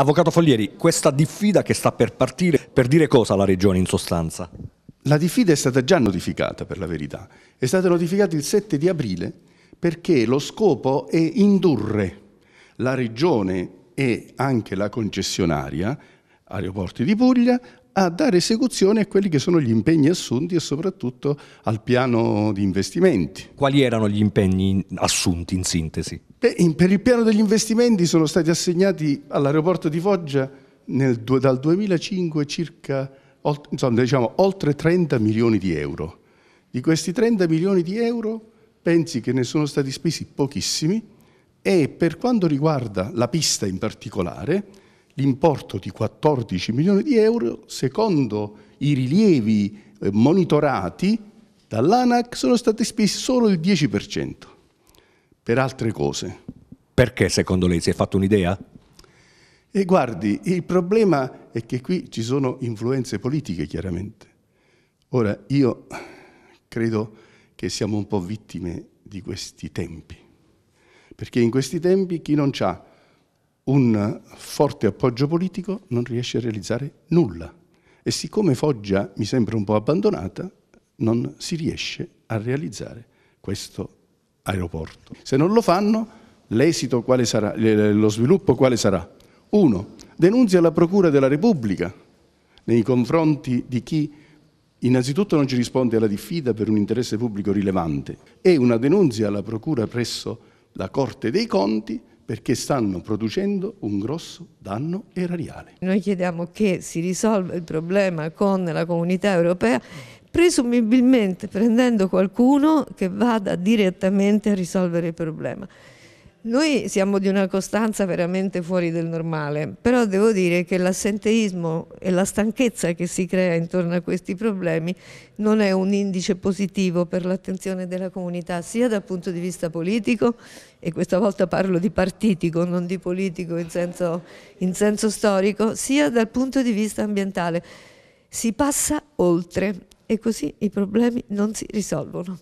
Avvocato Foglieri, questa diffida che sta per partire, per dire cosa alla Regione in sostanza? La diffida è stata già notificata per la verità, è stata notificata il 7 di aprile perché lo scopo è indurre la Regione e anche la concessionaria aeroporti di Puglia, a dare esecuzione a quelli che sono gli impegni assunti e soprattutto al piano di investimenti. Quali erano gli impegni assunti in sintesi? Beh, in, per il piano degli investimenti sono stati assegnati all'aeroporto di Foggia nel, dal 2005 circa insomma, diciamo, oltre 30 milioni di euro. Di questi 30 milioni di euro pensi che ne sono stati spesi pochissimi e per quanto riguarda la pista in particolare, l'importo di 14 milioni di euro, secondo i rilievi eh, monitorati dall'ANAC, sono stati spesi solo il 10% per altre cose. Perché secondo lei si è fatto un'idea? E guardi, il problema è che qui ci sono influenze politiche, chiaramente. Ora, io credo che siamo un po' vittime di questi tempi, perché in questi tempi chi non ha un forte appoggio politico non riesce a realizzare nulla. E siccome Foggia mi sembra un po' abbandonata, non si riesce a realizzare questo aeroporto. Se non lo fanno, l'esito quale sarà? Lo sviluppo quale sarà? Uno, denunzia alla Procura della Repubblica nei confronti di chi innanzitutto non ci risponde alla diffida per un interesse pubblico rilevante e una denunzia alla Procura presso la Corte dei Conti perché stanno producendo un grosso danno erariale. Noi chiediamo che si risolva il problema con la comunità europea presumibilmente prendendo qualcuno che vada direttamente a risolvere il problema. Noi siamo di una costanza veramente fuori del normale, però devo dire che l'assenteismo e la stanchezza che si crea intorno a questi problemi non è un indice positivo per l'attenzione della comunità, sia dal punto di vista politico, e questa volta parlo di partitico, non di politico in senso, in senso storico, sia dal punto di vista ambientale. Si passa oltre e così i problemi non si risolvono.